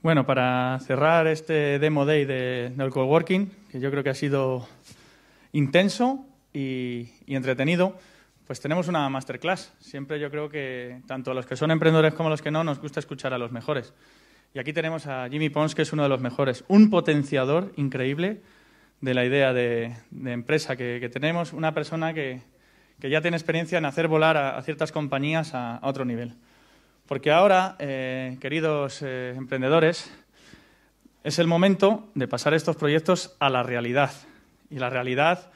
Bueno, para cerrar este Demo Day de, del coworking, que yo creo que ha sido intenso y, entretenido, pues tenemos una masterclass. Siempre yo creo que tanto a los que son emprendedores como a los que no nos gusta escuchar a los mejores. Y aquí tenemos a Jimmy Pons, que es uno de los mejores, un potenciador increíble de la idea de, empresa que, tenemos, una persona que, ya tiene experiencia en hacer volar a, ciertas compañías a otro nivel. Porque ahora, eh, queridos eh, emprendedores, es el momento de pasar estos proyectos a la realidad. Y la realidad,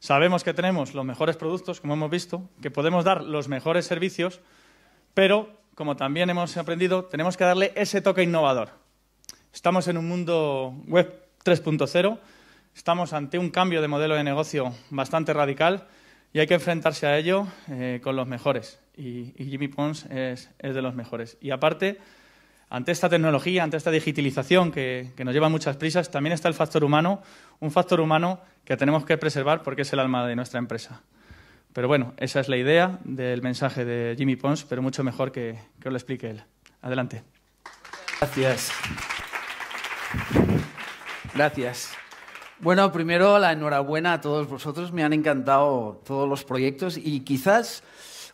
sabemos que tenemos los mejores productos, como hemos visto, que podemos dar los mejores servicios, pero, como también hemos aprendido, tenemos que darle ese toque innovador. Estamos en un mundo web 3.0, estamos ante un cambio de modelo de negocio bastante radical y hay que enfrentarse a ello eh, con los mejores y, Jimmy Pons es, de los mejores. Y aparte, ante esta tecnología, ante esta digitalización que, nos lleva muchas prisas, también está el factor humano, un factor humano que tenemos que preservar porque es el alma de nuestra empresa. Pero bueno, esa es la idea del mensaje de Jimmy Pons, pero mucho mejor que, que os lo explique él. Adelante. Gracias. Gracias. Bueno, primero la enhorabuena a todos vosotros. Me han encantado todos los proyectos y quizás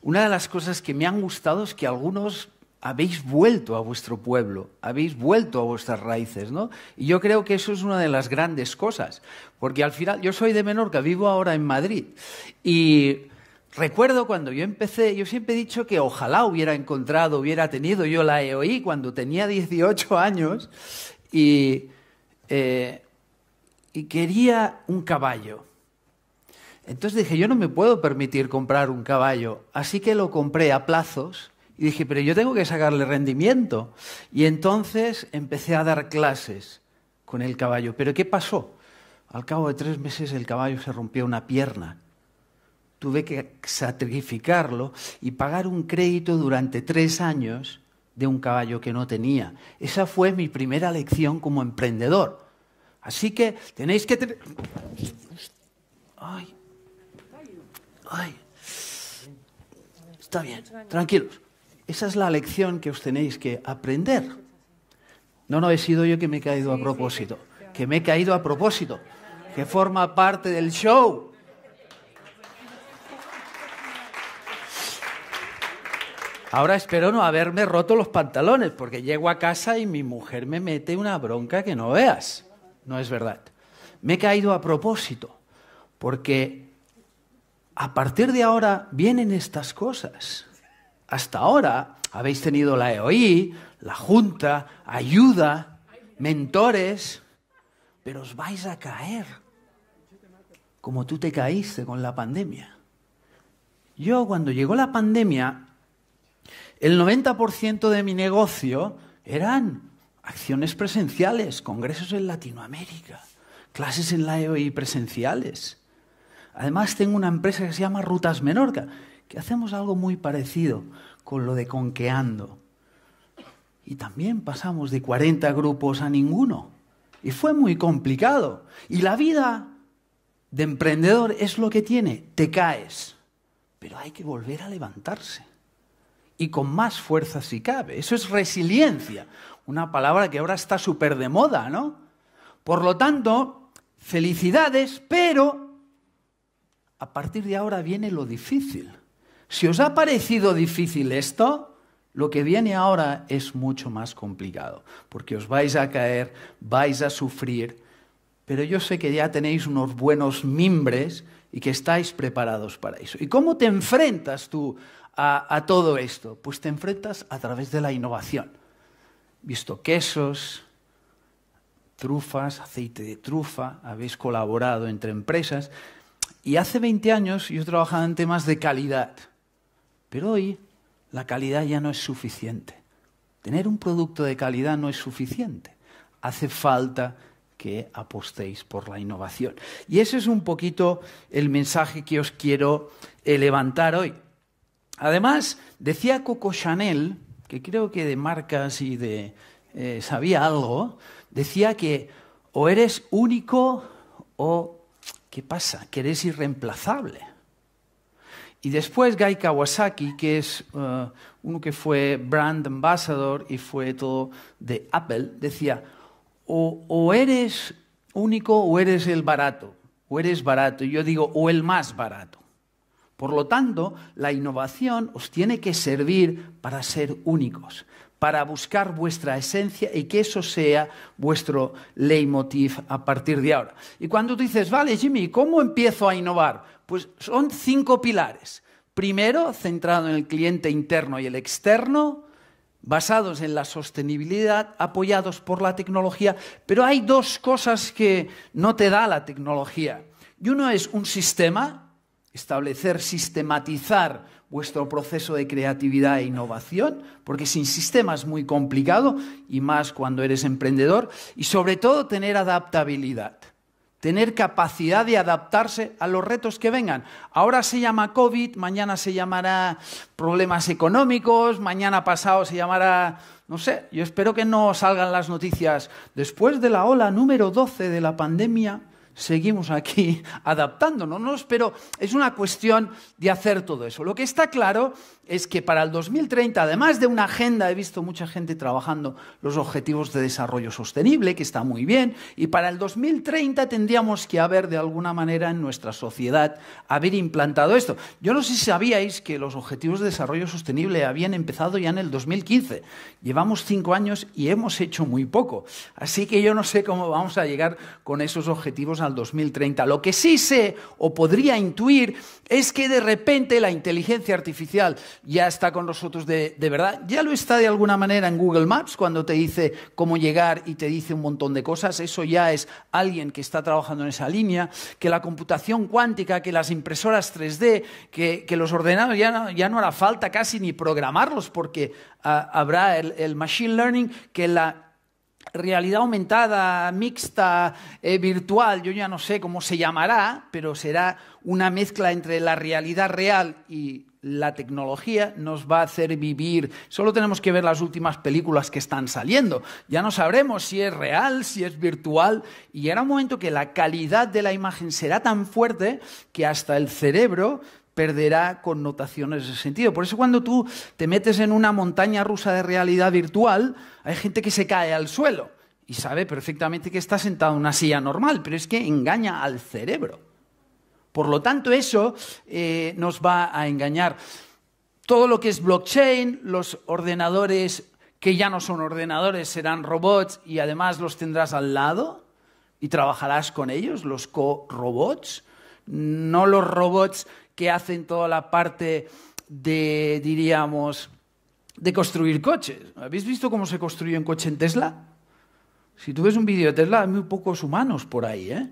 una de las cosas que me han gustado es que algunos habéis vuelto a vuestro pueblo, habéis vuelto a vuestras raíces, ¿no? Y yo creo que eso es una de las grandes cosas, porque al final yo soy de Menorca, vivo ahora en Madrid y recuerdo cuando yo empecé, yo siempre he dicho que ojalá hubiera encontrado, hubiera tenido yo la EOI cuando tenía 18 años eh, y quería un caballo. Entonces dije, yo no me puedo permitir comprar un caballo, así que lo compré a plazos y dije, pero yo tengo que sacarle rendimiento. Y entonces empecé a dar clases con el caballo. ¿Pero qué pasó? Al cabo de tres meses el caballo se rompió una pierna. Tuve que sacrificarlo y pagar un crédito durante tres años de un caballo que no tenía. Esa fue mi primera lección como emprendedor. Así que tenéis que tener... Ay está bien, tranquilos. Esa es la lección que os tenéis que aprender. No, no, he sido yo que me he caído a propósito, que me he caído a propósito, que forma parte del show. Ahora espero no haberme roto los pantalones, porque llego a casa y mi mujer me mete una bronca que no veas. No es verdad. Me he caído a propósito, porque a partir de ahora vienen estas cosas. Hasta ahora habéis tenido la EOI, la Junta, ayuda, mentores, pero os vais a caer como tú te caíste con la pandemia. Yo cuando llegó la pandemia, el 90% de mi negocio eran acciones presenciales, congresos en Latinoamérica, clases en la EOI presenciales. Además, tengo una empresa que se llama Rutas Menorca, que hacemos algo muy parecido con lo de Conqueando. Y también pasamos de 40 grupos a ninguno. Y fue muy complicado. Y la vida de emprendedor es lo que tiene, te caes. Pero hay que volver a levantarse. Y con más fuerza si cabe. Eso es resiliencia, una palabra que ahora está súper de moda, ¿no? Por lo tanto, felicidades, pero a partir de ahora viene lo difícil. Si os ha parecido difícil esto, lo que viene ahora es mucho más complicado, porque os vais a caer, vais a sufrir, pero yo sé que ya tenéis unos buenos mimbres y que estáis preparados para eso. ¿Y cómo te enfrentas tú a, todo esto? Pues te enfrentas a través de la innovación. Visto quesos, trufas, aceite de trufa, habéis colaborado entre empresas y hace 20 años yo trabajaba en temas de calidad, pero hoy la calidad ya no es suficiente. Tener un producto de calidad no es suficiente. Hace falta que apostéis por la innovación. Y ese es un poquito el mensaje que os quiero eh, levantar hoy. Además, decía Coco Chanel, que creo que de marcas y de eh, sabía algo, decía que o eres único o ¿Qué pasa? Que eres irreemplazable. Y después Guy Kawasaki, que es eh, uno que fue brand ambassador y fue todo de Apple, decía, o, o, eres único o eres el barato, o eres barato, y yo digo, o el más barato. Por lo tanto, la innovación os tiene que servir para ser únicos, para buscar vuestra esencia y que eso sea vuestro leitmotiv a partir de ahora. Y cuando dices, vale, Jimmy, ¿cómo empiezo a innovar? Pues son cinco pilares. Primero, centrado en el cliente interno y el externo, basados en la sostenibilidad, apoyados por la tecnología, pero hay dos cosas que no te da la tecnología. Y uno es un sistema, establecer, sistematizar vuestro proceso de creatividad e innovación, porque sin sistema es muy complicado y más cuando eres emprendedor, y sobre todo tener adaptabilidad, tener capacidad de adaptarse a los retos que vengan. Ahora se llama COVID, mañana se llamará problemas económicos, mañana pasado se llamará, no sé, yo espero que no salgan las noticias después de la ola número 12 de la pandemia seguimos aquí adaptándonos, pero es una cuestión de hacer todo eso. Lo que está claro es que para el 2030, además de una agenda, he visto mucha gente trabajando los objetivos de desarrollo sostenible, que está muy bien, y para el 2030 tendríamos que haber de alguna manera en nuestra sociedad haber implantado esto. Yo no sé si sabíais que los objetivos de desarrollo sostenible habían empezado ya en el 2015. Llevamos cinco años y hemos hecho muy poco. Así que yo no sé cómo vamos a llegar con esos objetivos al 2030. Lo que sí sé o podría intuir es que de repente la inteligencia artificial ya está con nosotros de, de, verdad. Ya lo está de alguna manera en Google Maps cuando te dice cómo llegar y te dice un montón de cosas. Eso ya es alguien que está trabajando en esa línea, que la computación cuántica, que las impresoras 3D, que, los ordenadores, ya no, ya no hará falta casi ni programarlos porque ah, habrá el, machine learning que la realidad aumentada, mixta, eh, virtual, yo ya no sé cómo se llamará, pero será una mezcla entre la realidad real y la tecnología nos va a hacer vivir. Solo tenemos que ver las últimas películas que están saliendo. Ya no sabremos si es real, si es virtual. Y era un momento que la calidad de la imagen será tan fuerte que hasta el cerebro perderá connotaciones de sentido. Por eso cuando tú te metes en una montaña rusa de realidad virtual, hay gente que se cae al suelo y sabe perfectamente que está sentado en una silla normal, pero es que engaña al cerebro. Por lo tanto, eso eh, nos va a engañar. Todo lo que es blockchain, los ordenadores que ya no son ordenadores, serán robots y además los tendrás al lado y trabajarás con ellos, los co-robots, no los robots que hacen toda la parte de, diríamos, de construir coches. ¿Habéis visto cómo se construye un coche en Tesla? Si tú ves un vídeo de Tesla, hay muy pocos humanos por ahí, ¿eh?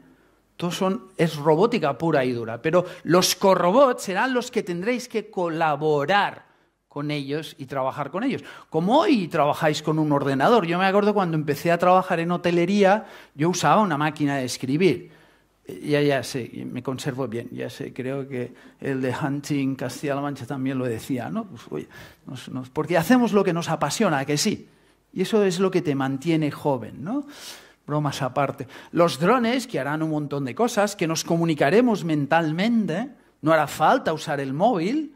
Todos son, es robótica pura y dura, pero los corrobots serán los que tendréis que colaborar con ellos y trabajar con ellos. Como hoy trabajáis con un ordenador. Yo me acuerdo cuando empecé a trabajar en hotelería, yo usaba una máquina de escribir. Eh, ya, ya sé, me conservo bien, ya sé, creo que el de Hunting Castilla-La Mancha también lo decía, ¿no? Pues, oye, porque hacemos lo que nos apasiona, que sí. Y eso es lo que te mantiene joven, ¿no? bromas aparte. Los drones, que harán un montón de cosas, que nos comunicaremos mentalmente, no hará falta usar el móvil.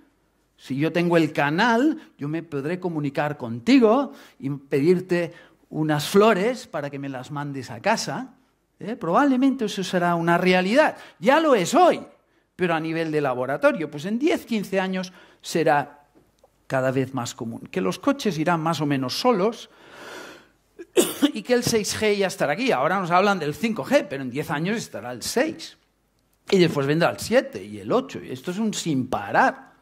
Si yo tengo el canal, yo me podré comunicar contigo y pedirte unas flores para que me las mandes a casa. ¿eh? Probablemente eso será una realidad. Ya lo es hoy, pero a nivel de laboratorio. Pues en 10, 15 años será cada vez más común. Que los coches irán más o menos solos, y que el 6G ya estará aquí. Ahora nos hablan del 5G, pero en 10 años estará el 6. Y después vendrá el 7 y el 8. Y esto es un sin parar.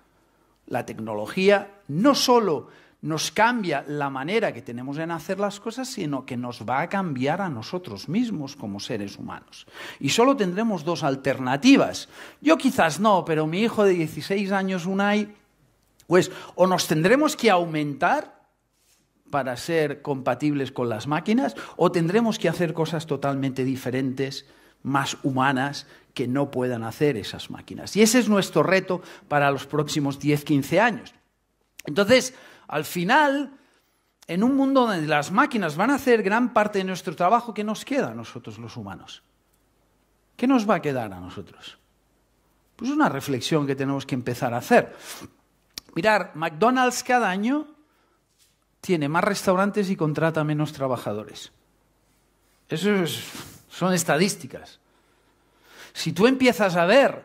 La tecnología no solo nos cambia la manera que tenemos en hacer las cosas, sino que nos va a cambiar a nosotros mismos como seres humanos. Y solo tendremos dos alternativas. Yo quizás no, pero mi hijo de 16 años, Unai, pues o nos tendremos que aumentar para ser compatibles con las máquinas o tendremos que hacer cosas totalmente diferentes, más humanas, que no puedan hacer esas máquinas. Y ese es nuestro reto para los próximos 10-15 años. Entonces, al final, en un mundo donde las máquinas van a hacer gran parte de nuestro trabajo, ¿qué nos queda a nosotros los humanos? ¿Qué nos va a quedar a nosotros? Pues una reflexión que tenemos que empezar a hacer. Mirar, McDonald's cada año tiene más restaurantes y contrata menos trabajadores. Eso son estadísticas. Si tú empiezas a ver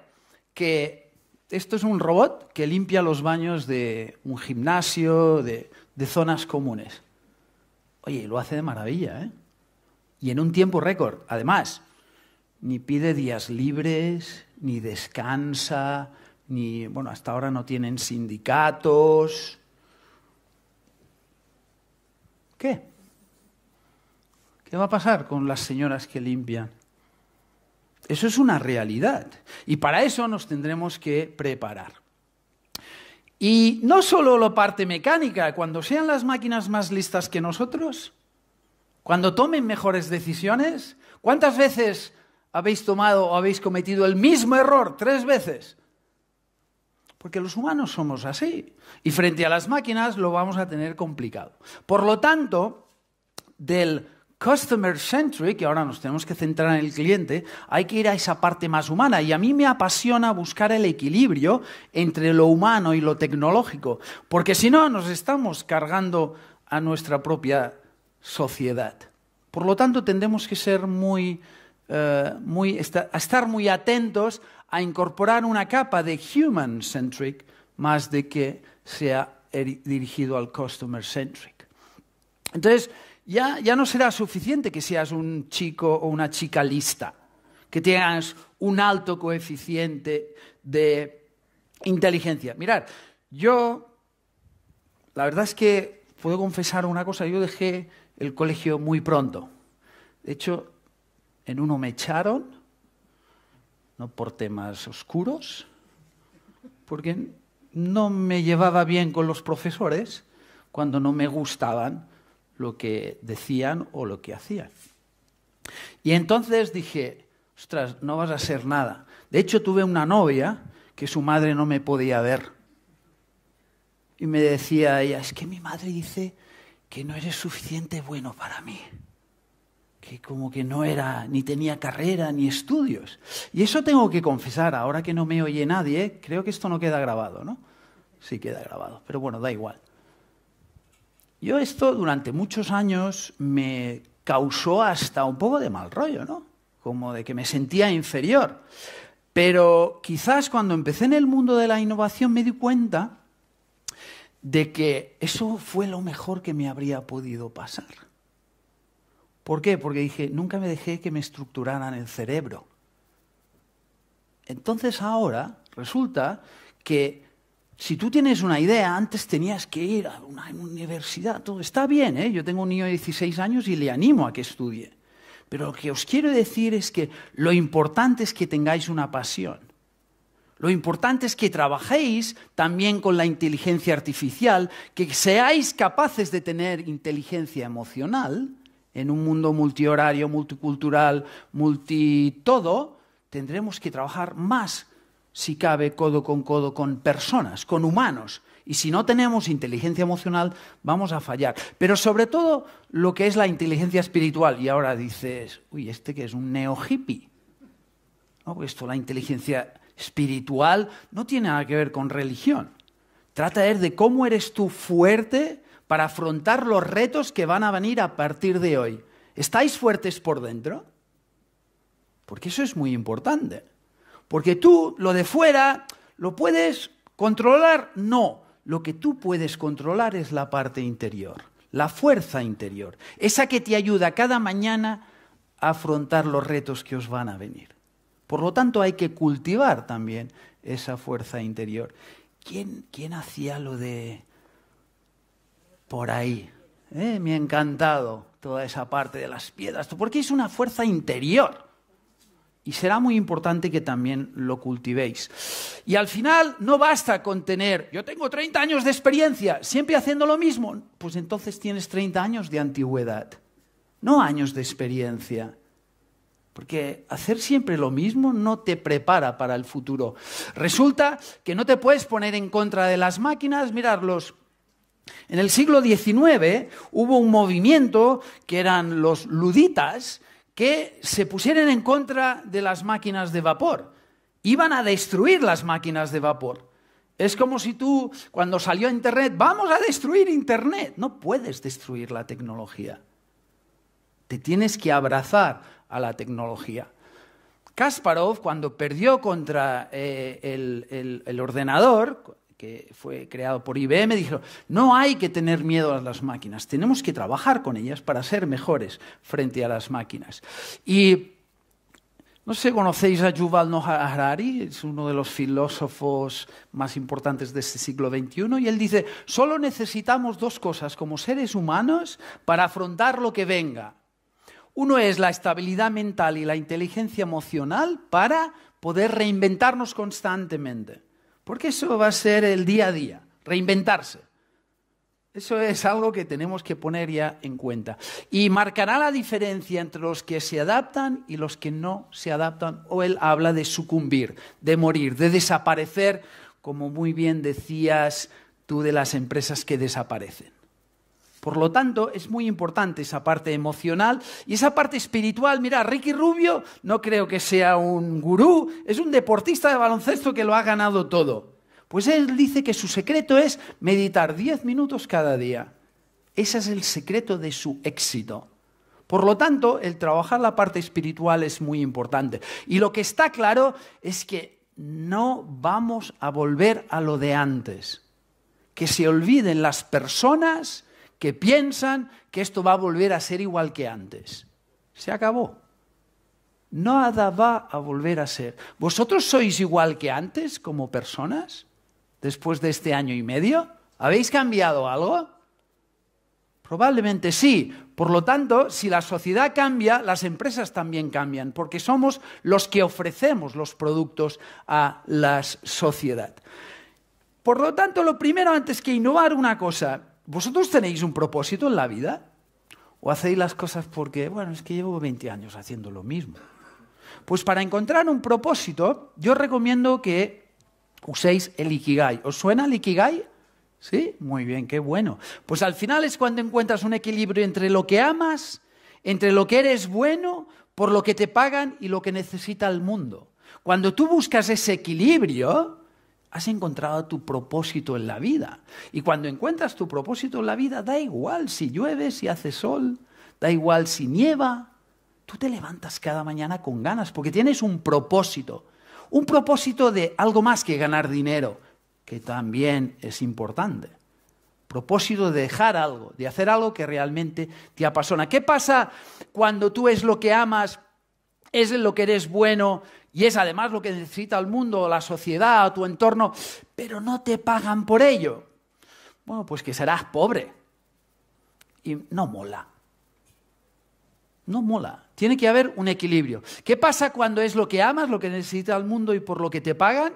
que esto es un robot que limpia los baños de un gimnasio, de, de zonas comunes. Oye, lo hace de maravilla, ¿eh? Y en un tiempo récord, además. Ni pide días libres, ni descansa, ni, bueno, hasta ahora no tienen sindicatos, ¿Qué? ¿Qué va a pasar con las señoras que limpian? Eso es una realidad y para eso nos tendremos que preparar. Y no solo lo parte mecánica, cuando sean las máquinas más listas que nosotros, cuando tomen mejores decisiones, ¿cuántas veces habéis tomado o habéis cometido el mismo error tres veces? Porque los humanos somos así. Y frente a las máquinas lo vamos a tener complicado. Por lo tanto, del customer centric, que ahora nos tenemos que centrar en el cliente, hay que ir a esa parte más humana. Y a mí me apasiona buscar el equilibrio entre lo humano y lo tecnológico, porque si no nos estamos cargando a nuestra propia sociedad. Por lo tanto, tendemos que ser eh, estar muy atentos a incorporar una capa de human-centric más de que sea dirigido al customer-centric. Entonces, ya, ya no será suficiente que seas un chico o una chica lista, que tengas un alto coeficiente de inteligencia. Mirad, yo, la verdad es que puedo confesar una cosa, yo dejé el colegio muy pronto. De hecho, en uno me echaron no por temas oscuros, porque no me llevaba bien con los profesores cuando no me gustaban lo que decían o lo que hacían. Y entonces dije, ostras, no vas a hacer nada. De hecho, tuve una novia que su madre no me podía ver. Y me decía ella, es que mi madre dice que no eres suficiente bueno para mí que como que no era, ni tenía carrera, ni estudios. Y eso tengo que confesar, ahora que no me oye nadie, creo que esto no queda grabado, ¿no? Sí queda grabado, pero bueno, da igual. Yo esto durante muchos años me causó hasta un poco de mal rollo, ¿no? Como de que me sentía inferior. Pero quizás cuando empecé en el mundo de la innovación me di cuenta de que eso fue lo mejor que me habría podido pasar ¿Por qué? Porque dije, nunca me dejé que me estructuraran el cerebro. Entonces ahora resulta que si tú tienes una idea, antes tenías que ir a una universidad, todo está bien, ¿eh? yo tengo un niño de 16 años y le animo a que estudie. Pero lo que os quiero decir es que lo importante es que tengáis una pasión. Lo importante es que trabajéis también con la inteligencia artificial, que seáis capaces de tener inteligencia emocional en un mundo multihorario, multicultural, multi todo, tendremos que trabajar más, si cabe, codo con codo con personas, con humanos. Y si no tenemos inteligencia emocional, vamos a fallar. Pero sobre todo lo que es la inteligencia espiritual. Y ahora dices, uy, este que es un neo hippie. No, pues esto, la inteligencia espiritual, no tiene nada que ver con religión. Trata de cómo eres tú fuerte para afrontar los retos que van a venir a partir de hoy. ¿Estáis fuertes por dentro? Porque eso es muy importante. Porque tú lo de fuera lo puedes controlar, no. Lo que tú puedes controlar es la parte interior, la fuerza interior, esa que te ayuda cada mañana a afrontar los retos que os van a venir. Por lo tanto, hay que cultivar también esa fuerza interior. ¿Quién, quién hacía lo de por ahí. Eh, me ha encantado toda esa parte de las piedras, porque es una fuerza interior. Y será muy importante que también lo cultivéis. Y al final no basta con tener, yo tengo 30 años de experiencia, siempre haciendo lo mismo, pues entonces tienes 30 años de antigüedad, no años de experiencia. Porque hacer siempre lo mismo no te prepara para el futuro. Resulta que no te puedes poner en contra de las máquinas. mirarlos. En el siglo XIX hubo un movimiento que eran los luditas que se pusieron en contra de las máquinas de vapor. Iban a destruir las máquinas de vapor. Es como si tú, cuando salió Internet, vamos a destruir Internet. No puedes destruir la tecnología. Te tienes que abrazar a la tecnología. Kasparov, cuando perdió contra eh, el ordenador, que fue creado por IBM, dijo, no hay que tener miedo a las máquinas, tenemos que trabajar con ellas para ser mejores frente a las máquinas. Y no sé, ¿conocéis a Yuval Noah Harari? Es uno de los filósofos más importantes de este siglo XXI. Y él dice, solo necesitamos dos cosas como seres humanos para afrontar lo que venga. Uno es la estabilidad mental y la inteligencia emocional para poder reinventarnos constantemente. Porque eso va a ser el día a día, reinventarse. Eso es algo que tenemos que poner ya en cuenta. Y marcará la diferencia entre los que se adaptan y los que no se adaptan. O él habla de sucumbir, de morir, de desaparecer, como muy bien decías tú de las empresas que desaparecen. Por lo tanto, es muy importante esa parte emocional y esa parte espiritual. Mira, Ricky Rubio no creo que sea un gurú, es un deportista de baloncesto que lo ha ganado todo. Pues él dice que su secreto es meditar 10 minutos cada día. Ese es el secreto de su éxito. Por lo tanto, el trabajar la parte espiritual es muy importante. Y lo que está claro es que no vamos a volver a lo de antes. Que se olviden las personas que piensan que esto va a volver a ser igual que antes. Se acabó. Nada va a volver a ser. ¿Vosotros sois igual que antes como personas? Después de este año y medio, ¿habéis cambiado algo? Probablemente sí. Por lo tanto, si la sociedad cambia, las empresas también cambian, porque somos los que ofrecemos los productos a la sociedad. Por lo tanto, lo primero antes que innovar una cosa ¿Vosotros tenéis un propósito en la vida? ¿O hacéis las cosas porque, bueno, es que llevo 20 años haciendo lo mismo? Pues para encontrar un propósito, yo recomiendo que uséis el Ikigai. ¿Os suena el Ikigai? Sí, muy bien, qué bueno. Pues al final es cuando encuentras un equilibrio entre lo que amas, entre lo que eres bueno, por lo que te pagan y lo que necesita el mundo. Cuando tú buscas ese equilibrio, has encontrado tu propósito en la vida. Y cuando encuentras tu propósito en la vida, da igual si llueve, si hace sol, da igual si nieva. Tú te levantas cada mañana con ganas porque tienes un propósito. Un propósito de algo más que ganar dinero, que también es importante. Propósito de dejar algo, de hacer algo que realmente te apasiona. ¿Qué pasa cuando tú es lo que amas, es lo que eres bueno, y es además lo que necesita el mundo, la sociedad, tu entorno, pero no te pagan por ello. Bueno, pues que serás pobre. Y no mola. No mola. Tiene que haber un equilibrio. ¿Qué pasa cuando es lo que amas, lo que necesita el mundo y por lo que te pagan?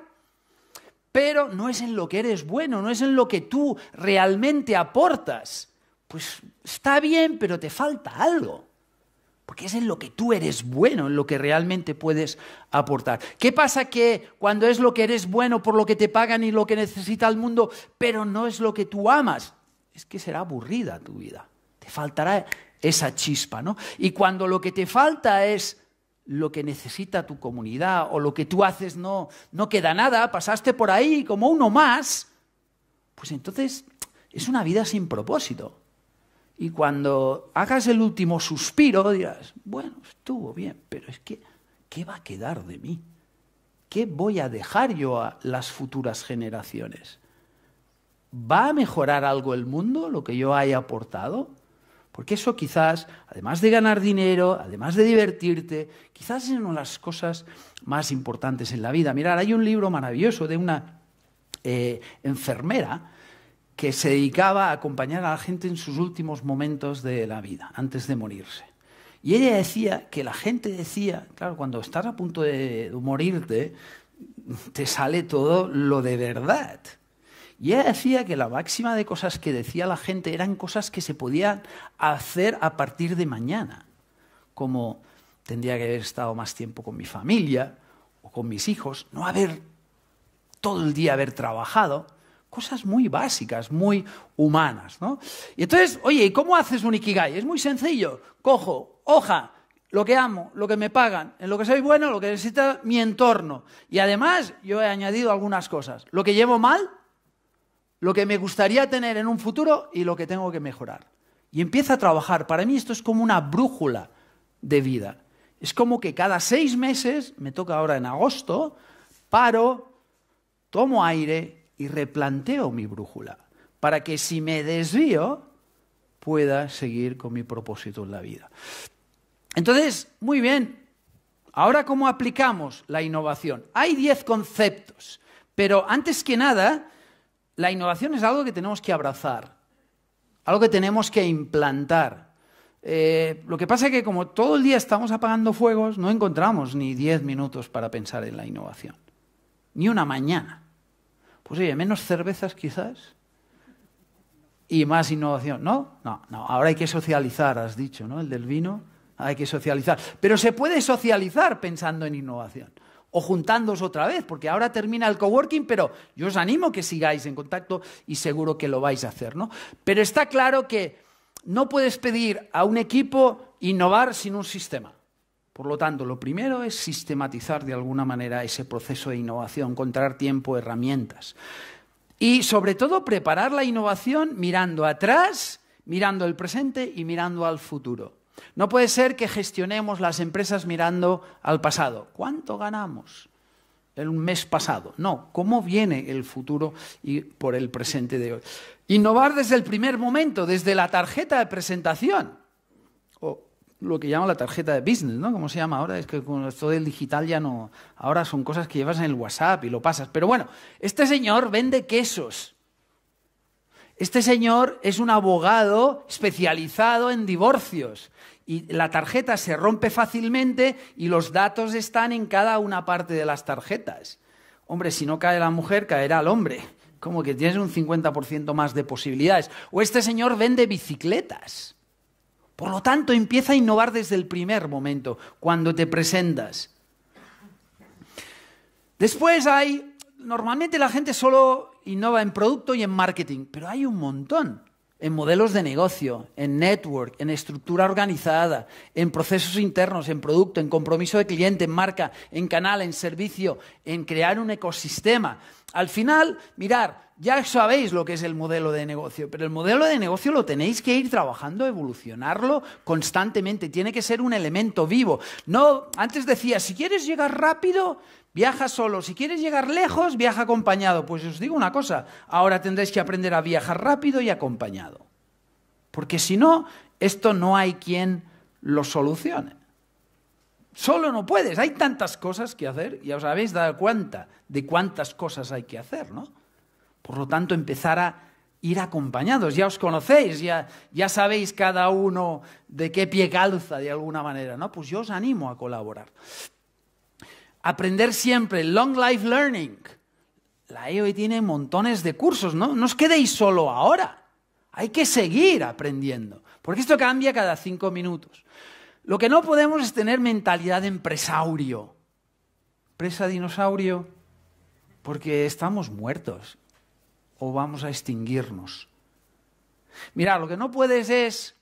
Pero no es en lo que eres bueno, no es en lo que tú realmente aportas. Pues está bien, pero te falta algo. Porque es en lo que tú eres bueno, en lo que realmente puedes aportar. ¿Qué pasa que cuando es lo que eres bueno por lo que te pagan y lo que necesita el mundo, pero no es lo que tú amas? Es que será aburrida tu vida. Te faltará esa chispa, ¿no? Y cuando lo que te falta es lo que necesita tu comunidad o lo que tú haces no, no queda nada, pasaste por ahí como uno más, pues entonces es una vida sin propósito. Y cuando hagas el último suspiro, dirás, bueno, estuvo bien, pero es que, ¿qué va a quedar de mí? ¿Qué voy a dejar yo a las futuras generaciones? ¿Va a mejorar algo el mundo lo que yo haya aportado? Porque eso quizás, además de ganar dinero, además de divertirte, quizás es una de las cosas más importantes en la vida. Mirar, hay un libro maravilloso de una eh, enfermera que se dedicaba a acompañar a la gente en sus últimos momentos de la vida, antes de morirse. Y ella decía que la gente decía, claro, cuando estás a punto de morirte, te sale todo lo de verdad. Y ella decía que la máxima de cosas que decía la gente eran cosas que se podían hacer a partir de mañana, como tendría que haber estado más tiempo con mi familia o con mis hijos, no haber todo el día haber trabajado, cosas muy básicas, muy humanas. ¿no? Y entonces, oye, ¿y cómo haces un ikigai? Es muy sencillo. Cojo hoja, lo que amo, lo que me pagan, en lo que soy bueno, lo que necesita mi entorno. Y además, yo he añadido algunas cosas. Lo que llevo mal, lo que me gustaría tener en un futuro y lo que tengo que mejorar. Y empieza a trabajar. Para mí esto es como una brújula de vida. Es como que cada seis meses, me toca ahora en agosto, paro, tomo aire y replanteo mi brújula para que si me desvío pueda seguir con mi propósito en la vida. Entonces, muy bien, ahora cómo aplicamos la innovación. Hay diez conceptos, pero antes que nada, la innovación es algo que tenemos que abrazar, algo que tenemos que implantar. Eh, lo que pasa es que como todo el día estamos apagando fuegos, no encontramos ni diez minutos para pensar en la innovación, ni una mañana. Pues oye, menos cervezas quizás y más innovación. No, no, no. Ahora hay que socializar, has dicho, ¿no? El del vino, hay que socializar. Pero se puede socializar pensando en innovación o juntándos otra vez, porque ahora termina el coworking, pero yo os animo que sigáis en contacto y seguro que lo vais a hacer, ¿no? Pero está claro que no puedes pedir a un equipo innovar sin un sistema. Por lo tanto, lo primero es sistematizar de alguna manera ese proceso de innovación, encontrar tiempo, herramientas. Y sobre todo preparar la innovación mirando atrás, mirando el presente y mirando al futuro. No puede ser que gestionemos las empresas mirando al pasado. ¿Cuánto ganamos en un mes pasado? No, ¿cómo viene el futuro y por el presente de hoy? Innovar desde el primer momento, desde la tarjeta de presentación lo que llaman la tarjeta de business, ¿no? ¿Cómo se llama ahora, es que con esto del digital ya no... Ahora son cosas que llevas en el WhatsApp y lo pasas. Pero bueno, este señor vende quesos. Este señor es un abogado especializado en divorcios y la tarjeta se rompe fácilmente y los datos están en cada una parte de las tarjetas. Hombre, si no cae la mujer, caerá el hombre. Como que tienes un 50% más de posibilidades. O este señor vende bicicletas. Por lo tanto, empieza a innovar desde el primer momento, cuando te presentas. Después hay, normalmente la gente solo innova en producto y en marketing, pero hay un montón en modelos de negocio, en network, en estructura organizada, en procesos internos, en producto, en compromiso de cliente, en marca, en canal, en servicio, en crear un ecosistema. Al final, mirar, ya sabéis lo que es el modelo de negocio, pero el modelo de negocio lo tenéis que ir trabajando, evolucionarlo constantemente, tiene que ser un elemento vivo. No, antes decía, si quieres llegar rápido, Viaja solo. Si quieres llegar lejos, viaja acompañado. Pues os digo una cosa, ahora tendréis que aprender a viajar rápido y acompañado. Porque si no, esto no hay quien lo solucione. Solo no puedes. Hay tantas cosas que hacer y os habéis dado cuenta de cuántas cosas hay que hacer, ¿no? Por lo tanto, empezar a ir acompañados. Ya os conocéis, ya, ya sabéis cada uno de qué pie calza de alguna manera, ¿no? Pues yo os animo a colaborar aprender siempre, long life learning. La EOE tiene montones de cursos, ¿no? No os quedéis solo ahora. Hay que seguir aprendiendo, porque esto cambia cada cinco minutos. Lo que no podemos es tener mentalidad de empresario. Presa dinosaurio, porque estamos muertos o vamos a extinguirnos. Mira, lo que no puedes es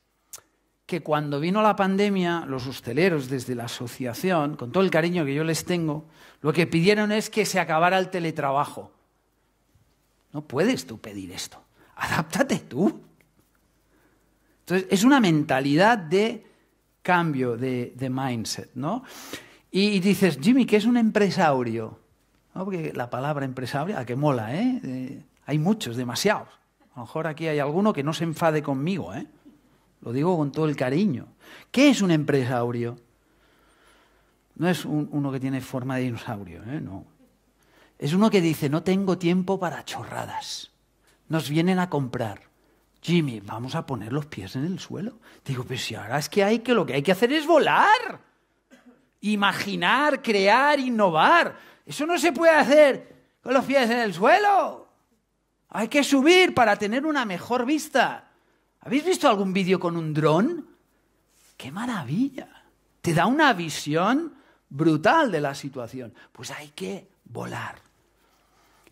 que cuando vino la pandemia, los hosteleros desde la asociación, con todo el cariño que yo les tengo, lo que pidieron es que se acabara el teletrabajo. No puedes tú pedir esto. Adáptate tú. Entonces, es una mentalidad de cambio de, mindset, ¿no? Y, dices, Jimmy, ¿qué es un empresario? Porque la palabra empresario, a que mola, eh? ¿eh? Hay muchos, demasiados. A lo mejor aquí hay alguno que no se enfade conmigo, ¿eh? Lo digo con todo el cariño. ¿Qué es un empresario? No es uno que tiene forma de dinosaurio, ¿eh? no. Es uno que dice, no tengo tiempo para chorradas. Nos vienen a comprar. Jimmy, vamos a poner los pies en el suelo. Digo, pues si ahora es que hay que lo que hay que hacer es volar. Imaginar, crear, innovar. Eso no se puede hacer con los pies en el suelo. Hay que subir para tener una mejor vista. ¿Habéis visto algún vídeo con un dron? ¡Qué maravilla! Te da una visión brutal de la situación. Pues hay que volar.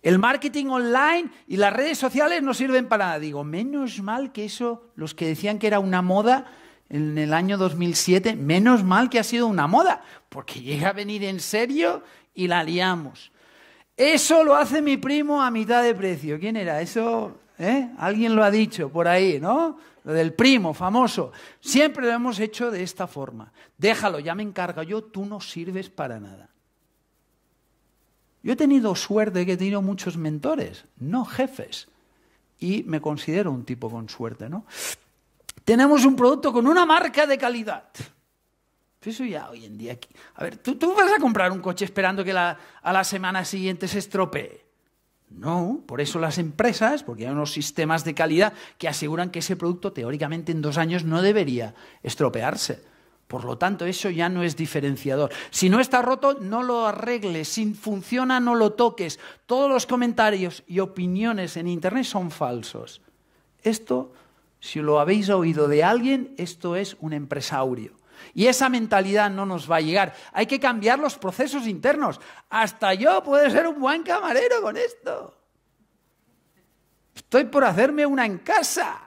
El marketing online y las redes sociales no sirven para nada. Digo, menos mal que eso, los que decían que era una moda en el año 2007, menos mal que ha sido una moda, porque llega a venir en serio y la liamos. Eso lo hace mi primo a mitad de precio. ¿Quién era? Eso ¿Eh? Alguien lo ha dicho por ahí, ¿no? Lo del primo famoso. Siempre lo hemos hecho de esta forma. Déjalo, ya me encargo yo, tú no sirves para nada. Yo he tenido suerte que he tenido muchos mentores, no jefes. Y me considero un tipo con suerte, ¿no? Tenemos un producto con una marca de calidad. Eso ya hoy en día aquí. A ver, ¿tú, tú vas a comprar un coche esperando que a la semana siguiente se estropee. No, por eso las empresas, porque hay unos sistemas de calidad que aseguran que ese producto teóricamente en dos años no debería estropearse. Por lo tanto, eso ya no es diferenciador. Si no está roto, no lo arregles. Si funciona, no lo toques. Todos los comentarios y opiniones en Internet son falsos. Esto, si lo habéis oído de alguien, esto es un empresaurio. Y esa mentalidad no nos va a llegar. Hay que cambiar los procesos internos. Hasta yo puedo ser un buen camarero con esto. Estoy por hacerme una en casa.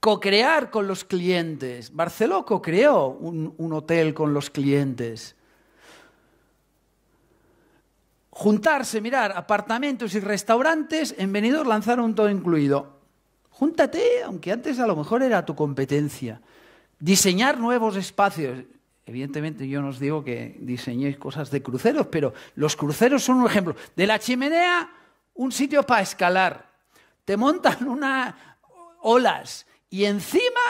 Cocrear con los clientes. Barceló cocreó un, hotel con los clientes. Juntarse, mirar, apartamentos y restaurantes en lanzar un todo incluido. Júntate, aunque antes a lo mejor era tu competencia. Diseñar nuevos espacios. Evidentemente yo no os digo que diseñéis cosas de cruceros, pero los cruceros son un ejemplo. De la chimenea, un sitio para escalar. Te montan unas olas y encima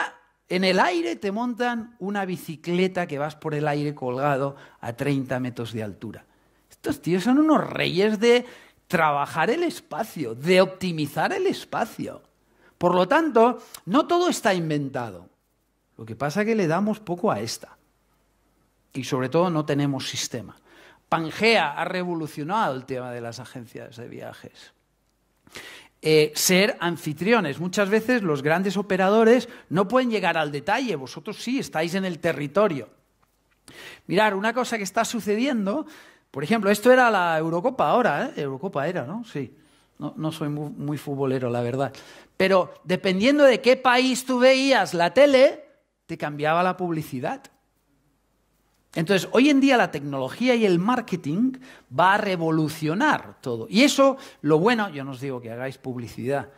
en el aire te montan una bicicleta que vas por el aire colgado a 30 metros de altura. Estos tíos son unos reyes de trabajar el espacio, de optimizar el espacio. Por lo tanto, no todo está inventado. Lo que pasa es que le damos poco a esta. Y sobre todo no tenemos sistema. Pangea ha revolucionado el tema de las agencias de viajes. Eh, ser anfitriones. Muchas veces los grandes operadores no pueden llegar al detalle, vosotros sí estáis en el territorio. Mirar, una cosa que está sucediendo, por ejemplo, esto era la Eurocopa ahora, ¿eh? Eurocopa era, ¿no? Sí. No, soy muy, futbolero, la verdad. Pero dependiendo de qué país tú veías la tele, te cambiaba la publicidad. Entonces, hoy en día la tecnología y el marketing va a revolucionar todo. Y eso, lo bueno, yo no os digo que hagáis publicidad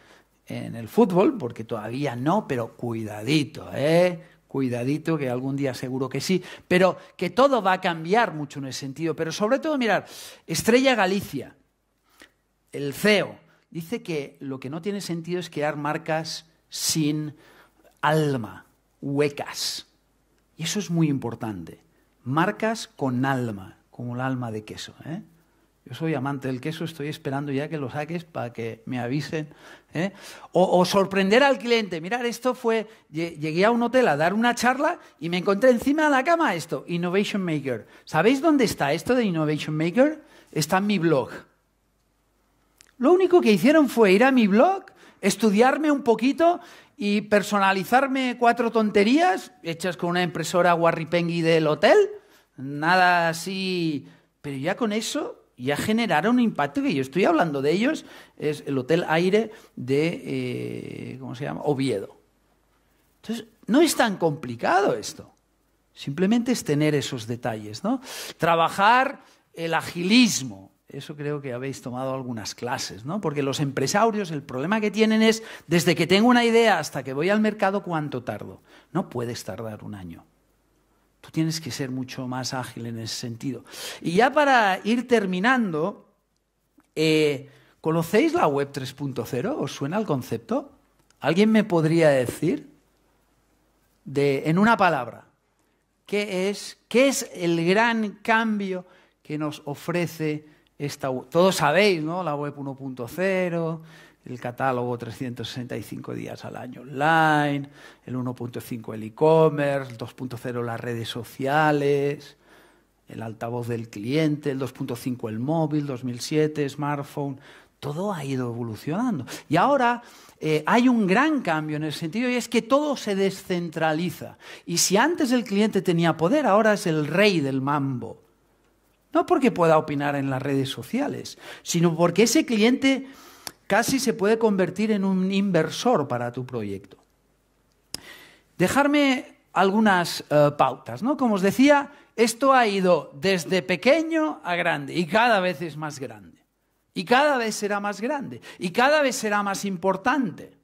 en el fútbol, porque todavía no, pero cuidadito, ¿eh? Cuidadito, que algún día seguro que sí. Pero que todo va a cambiar mucho en ese sentido. Pero sobre todo, mirar, Estrella Galicia el CEO, dice que lo que no tiene sentido es crear marcas sin alma, huecas. Y eso es muy importante. Marcas con alma, como el alma de queso. ¿eh? Yo soy amante del queso, estoy esperando ya que lo saques para que me avisen. ¿eh? O, o, sorprender al cliente. Mirar, esto fue, llegué a un hotel a dar una charla y me encontré encima de la cama esto, Innovation Maker. ¿Sabéis dónde está esto de Innovation Maker? Está en mi blog. Lo único que hicieron fue ir a mi blog, estudiarme un poquito y personalizarme cuatro tonterías hechas con una impresora guarripengui del hotel. Nada así. Pero ya con eso ya generaron un impacto que yo estoy hablando de ellos. Es el Hotel Aire de, eh, ¿cómo se llama? Oviedo. Entonces, no es tan complicado esto. Simplemente es tener esos detalles, ¿no? Trabajar el agilismo, eso creo que habéis tomado algunas clases, ¿no? Porque los empresarios, el problema que tienen es, desde que tengo una idea hasta que voy al mercado, ¿cuánto tardo? No puedes tardar un año. Tú tienes que ser mucho más ágil en ese sentido. Y ya para ir terminando, eh, ¿conocéis la web 3.0? ¿Os suena el concepto? ¿Alguien me podría decir? De, en una palabra, ¿qué es, ¿qué es el gran cambio que nos ofrece todos sabéis, ¿no? La web 1.0, el catálogo 365 días al año online, el 1.5 el e-commerce, el 2.0 las redes sociales, el altavoz del cliente, el 2.5 el móvil, 2007 smartphone, todo ha ido evolucionando. Y ahora eh, hay un gran cambio en el sentido y es que todo se descentraliza. Y si antes el cliente tenía poder, ahora es el rey del mambo. No porque pueda opinar en las redes sociales, sino porque ese cliente casi se puede convertir en un inversor para tu proyecto. Dejarme algunas eh, pautas, ¿no? Como os decía, esto ha ido desde pequeño a grande y cada vez es más grande. Y cada vez será más grande y cada vez será más importante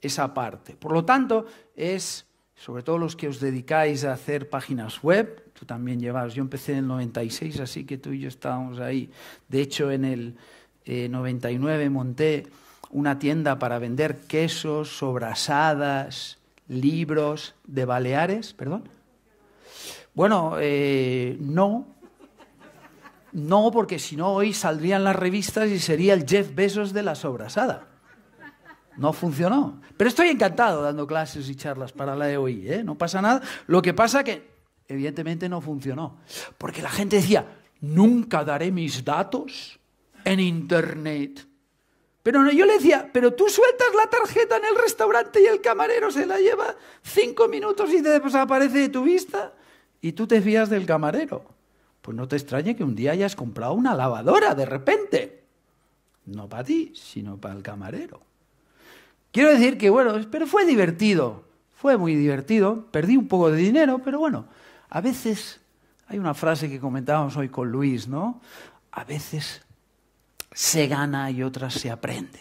esa parte. Por lo tanto, es, sobre todo los que os dedicáis a hacer páginas web, también llevabas. Yo empecé en el 96, así que tú y yo estábamos ahí. De hecho, en el 99 eh, monté una tienda para vender quesos, sobrasadas, libros de Baleares, perdón. Bueno, eh, no. No, porque si no, hoy saldrían las revistas y sería el Jeff Bezos de la sobrasada. No funcionó. Pero estoy encantado dando clases y charlas para la EOI, ¿eh? No pasa nada. Lo que pasa que evidentemente no funcionó. Porque la gente decía, nunca daré mis datos en Internet. Pero yo le decía, pero tú sueltas la tarjeta en el restaurante y el camarero se la lleva cinco minutos y te desaparece de tu vista y tú te fías del camarero. Pues no te extrañe que un día hayas comprado una lavadora de repente. No para ti, sino para el camarero. Quiero decir que, bueno, pero fue divertido. Fue muy divertido. Perdí un poco de dinero, pero bueno, a veces, hay una frase que comentábamos hoy con Luis, ¿no? A veces se gana y otras se aprende.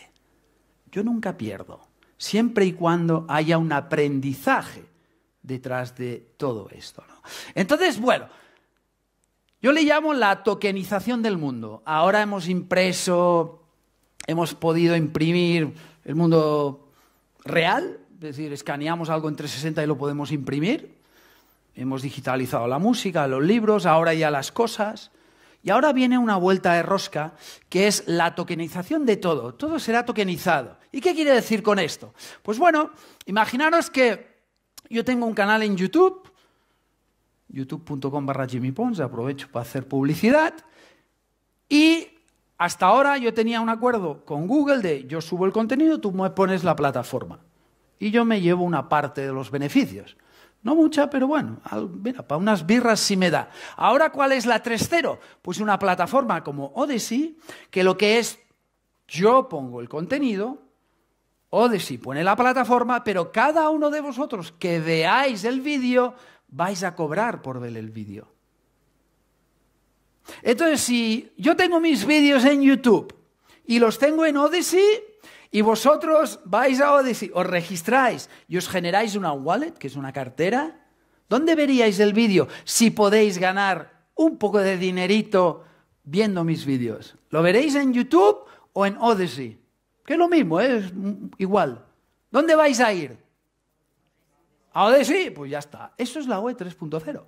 Yo nunca pierdo, siempre y cuando haya un aprendizaje detrás de todo esto. ¿no? Entonces, bueno, yo le llamo la tokenización del mundo. Ahora hemos impreso, hemos podido imprimir el mundo real, es decir, escaneamos algo en 360 y lo podemos imprimir. Hemos digitalizado la música, los libros, ahora ya las cosas. Y ahora viene una vuelta de rosca que es la tokenización de todo. Todo será tokenizado. ¿Y qué quiere decir con esto? Pues bueno, imaginaros que yo tengo un canal en YouTube, youtube.com barra Jimmy Pons, aprovecho para hacer publicidad, y hasta ahora yo tenía un acuerdo con Google de yo subo el contenido, tú me pones la plataforma y yo me llevo una parte de los beneficios. No mucha, pero bueno, mira, para unas birras sí me da. Ahora, ¿cuál es la 3.0? Pues una plataforma como Odyssey, que lo que es, yo pongo el contenido, Odyssey pone la plataforma, pero cada uno de vosotros que veáis el vídeo, vais a cobrar por ver el vídeo. Entonces, si yo tengo mis vídeos en YouTube y los tengo en Odyssey, y vosotros vais a Odyssey, os registráis y os generáis una wallet, que es una cartera. ¿Dónde veríais el vídeo si podéis ganar un poco de dinerito viendo mis vídeos? ¿Lo veréis en YouTube o en Odyssey? Que es lo mismo, ¿eh? es igual. ¿Dónde vais a ir? ¿A Odyssey? Pues ya está. Eso es la web 3.0.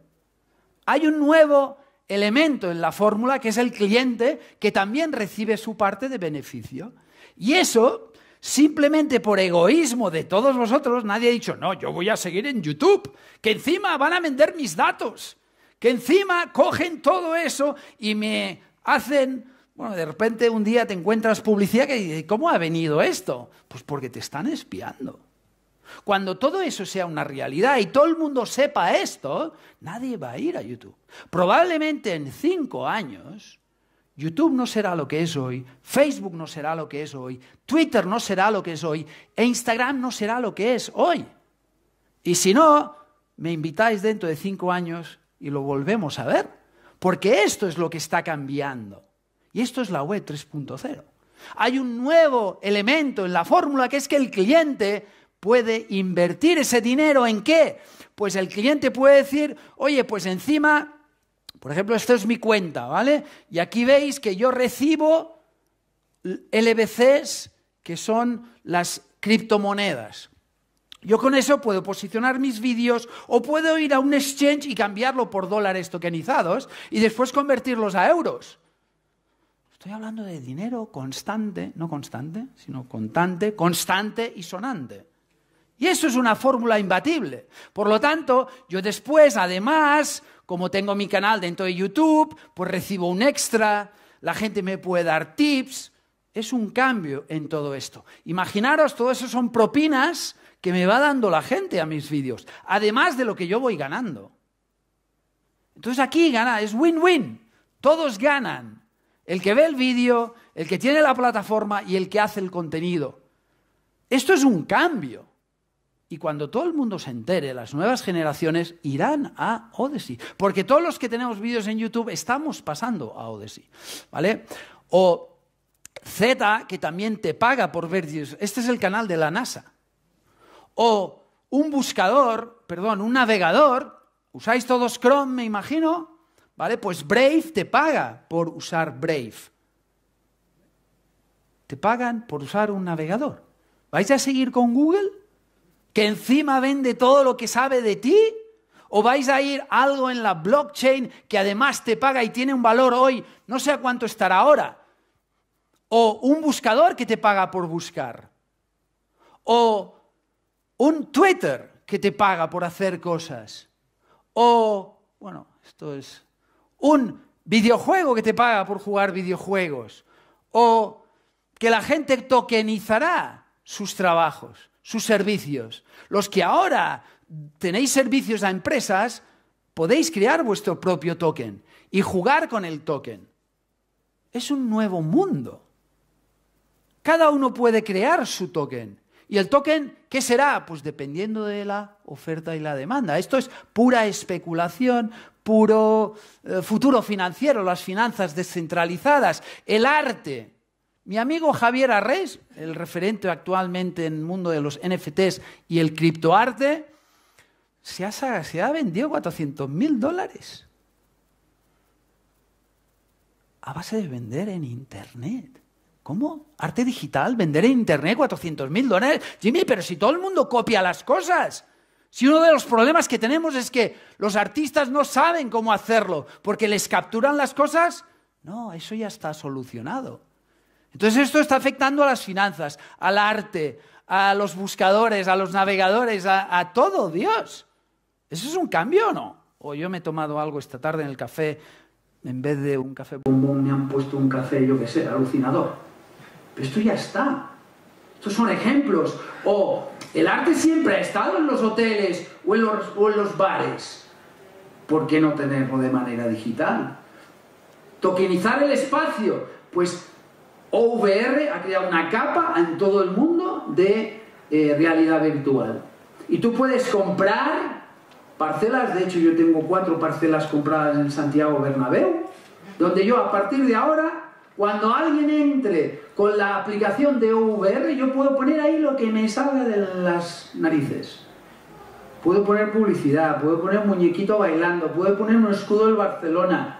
Hay un nuevo elemento en la fórmula que es el cliente que también recibe su parte de beneficio. Y eso simplemente por egoísmo de todos vosotros, nadie ha dicho, no, yo voy a seguir en YouTube, que encima van a vender mis datos, que encima cogen todo eso y me hacen... Bueno, de repente un día te encuentras publicidad que dice, ¿cómo ha venido esto? Pues porque te están espiando. Cuando todo eso sea una realidad y todo el mundo sepa esto, nadie va a ir a YouTube. Probablemente en cinco años YouTube no será lo que es hoy, Facebook no será lo que es hoy, Twitter no será lo que es hoy, e Instagram no será lo que es hoy. Y si no, me invitáis dentro de cinco años y lo volvemos a ver, porque esto es lo que está cambiando. Y esto es la web 3.0. Hay un nuevo elemento en la fórmula que es que el cliente puede invertir ese dinero en qué? Pues el cliente puede decir, oye, pues encima por ejemplo, esto es mi cuenta, ¿vale? Y aquí veis que yo recibo LBCs, que son las criptomonedas. Yo con eso puedo posicionar mis vídeos o puedo ir a un exchange y cambiarlo por dólares tokenizados y después convertirlos a euros. Estoy hablando de dinero constante, no constante, sino constante, constante y sonante. Y eso es una fórmula imbatible. Por lo tanto, yo después, además, como tengo mi canal dentro de YouTube, pues recibo un extra, la gente me puede dar tips. Es un cambio en todo esto. Imaginaros, todo eso son propinas que me va dando la gente a mis vídeos, además de lo que yo voy ganando. Entonces aquí gana, es win-win. Todos ganan. El que ve el vídeo, el que tiene la plataforma y el que hace el contenido. Esto es un cambio. Y cuando todo el mundo se entere, las nuevas generaciones irán a Odyssey. Porque todos los que tenemos vídeos en YouTube estamos pasando a Odyssey. ¿Vale? O Z, que también te paga por ver Este es el canal de la NASA. O un buscador, perdón, un navegador. Usáis todos Chrome, me imagino. ¿Vale? Pues Brave te paga por usar Brave. Te pagan por usar un navegador. ¿Vais a seguir con Google? que encima vende todo lo que sabe de ti? ¿O vais a ir algo en la blockchain que además te paga y tiene un valor hoy, no sé a cuánto estará ahora? ¿O un buscador que te paga por buscar? ¿O un Twitter que te paga por hacer cosas? ¿O, bueno, esto es un videojuego que te paga por jugar videojuegos? ¿O que la gente tokenizará sus trabajos? sus servicios. Los que ahora tenéis servicios a empresas, podéis crear vuestro propio token y jugar con el token. Es un nuevo mundo. Cada uno puede crear su token. ¿Y el token qué será? Pues dependiendo de la oferta y la demanda. Esto es pura especulación, puro eh, futuro financiero, las finanzas descentralizadas, el arte mi amigo Javier Arres, el referente actualmente en el mundo de los NFTs y el criptoarte, se ha, se ha vendido 400 mil dólares. A base de vender en Internet. ¿Cómo? ¿Arte digital? ¿Vender en Internet 400 mil dólares? Jimmy, pero si todo el mundo copia las cosas. Si uno de los problemas que tenemos es que los artistas no saben cómo hacerlo porque les capturan las cosas, no, eso ya está solucionado. Entonces esto está afectando a las finanzas, al arte, a los buscadores, a los navegadores, a, todo, Dios. ¿Eso es un cambio o no? O yo me he tomado algo esta tarde en el café, en vez de un café bombón me han puesto un café, yo qué sé, alucinador. Pero esto ya está. Estos son ejemplos. O el arte siempre ha estado en los hoteles o los, o en los bares. ¿Por qué no tenerlo de manera digital? Tokenizar el espacio. Pues OVR ha creado una capa en todo el mundo de eh, realidad virtual. Y tú puedes comprar parcelas, de hecho yo tengo cuatro parcelas compradas en Santiago Bernabéu, donde yo a partir de ahora, cuando alguien entre con la aplicación de OVR, yo puedo poner ahí lo que me salga de las narices. Puedo poner publicidad, puedo poner muñequito bailando, puedo poner un escudo del Barcelona.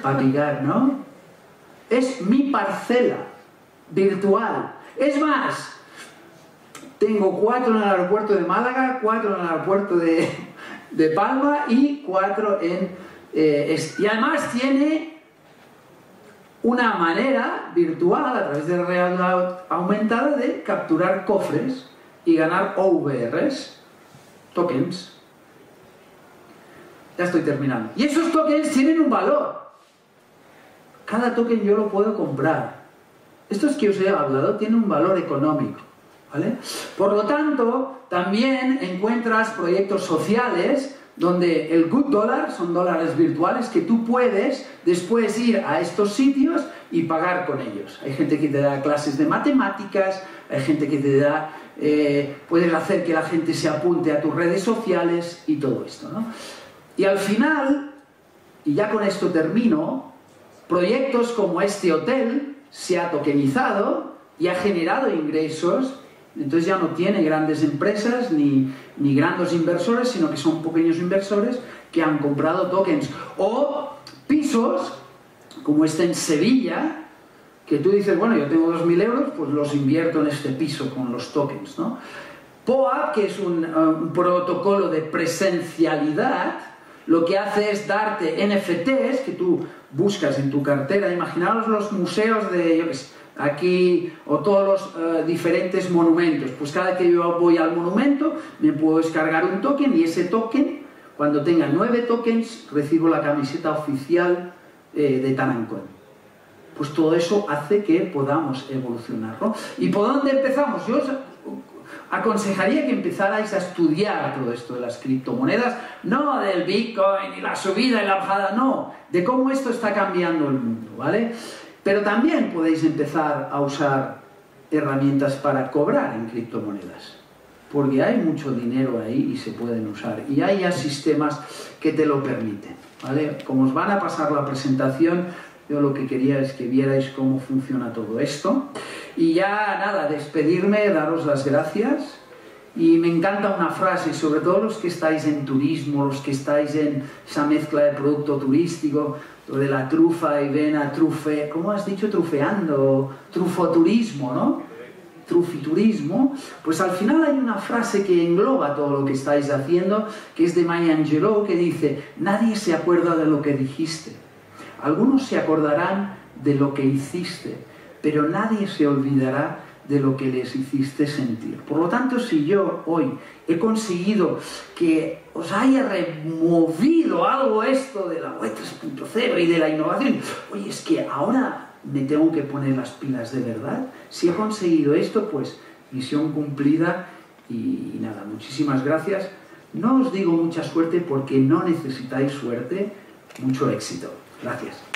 Para picar, ¿no? es mi parcela virtual. Es más, tengo cuatro en el aeropuerto de Málaga, cuatro en el aeropuerto de, Palma y cuatro en... Eh, y además tiene una manera virtual a través de realidad aumentada de capturar cofres y ganar OVRs, tokens. Ya estoy terminando. Y esos tokens tienen un valor. Cada token yo lo puedo comprar. Esto es que os he hablado tiene un valor económico. ¿vale? Por lo tanto, también encuentras proyectos sociales donde el good dollar son dólares virtuales que tú puedes después ir a estos sitios y pagar con ellos. Hay gente que te da clases de matemáticas, hay gente que te da, eh, puedes hacer que la gente se apunte a tus redes sociales y todo esto. Y al final, y ya con esto termino, Proyectos como este hotel se ha tokenizado y ha generado ingresos, entonces ya no tiene grandes empresas ni, ni grandes inversores, sino que son pequeños inversores que han comprado tokens. O pisos, como este en Sevilla, que tú dices, bueno, yo tengo 2.000 euros, pues los invierto en este piso con los tokens, ¿no? POA, que es un eh, protocolo de presencialidad, lo que hace es darte NFTs que tú buscas en tu cartera. Imaginaos los museos de, yo aquí o todos los eh, diferentes monumentos. Pues cada que yo voy al monumento me puedo descargar un token y ese token, cuando tenga nueve tokens, recibo la camiseta oficial eh, de Tanancón. Pues todo eso hace que podamos evolucionar. ¿no? ¿Y por dónde empezamos? Yo aconsejaría que empezarais a estudiar todo esto de las criptomonedas, no del Bitcoin y la subida y la bajada, no, de cómo esto está cambiando el mundo, ¿vale? Pero también podéis empezar a usar herramientas para cobrar en criptomonedas, porque hay mucho dinero ahí y se pueden usar, y hay ya sistemas que te lo permiten, ¿vale? Como os van a pasar la presentación, yo lo que quería es que vierais cómo funciona todo esto. Y ya nada, despedirme, daros las gracias. Y me encanta una frase, sobre todo los que estáis en turismo, los que estáis en esa mezcla de producto turístico, lo de la trufa y vena, trufe, ¿cómo has dicho trufeando? Trufoturismo, ¿no? Trufiturismo. Pues al final hay una frase que engloba todo lo que estáis haciendo, que es de Maya Angelou, que dice, nadie se acuerda de lo que dijiste. Algunos se acordarán de lo que hiciste pero nadie se olvidará de lo que les hiciste sentir. Por lo tanto, si yo hoy he conseguido que os haya removido algo esto de la web 3.0 y de la innovación, oye, es que ahora me tengo que poner las pilas de verdad. Si he conseguido esto, pues misión cumplida y, y nada, muchísimas gracias. No os digo mucha suerte porque no necesitáis suerte, mucho éxito. Gracias.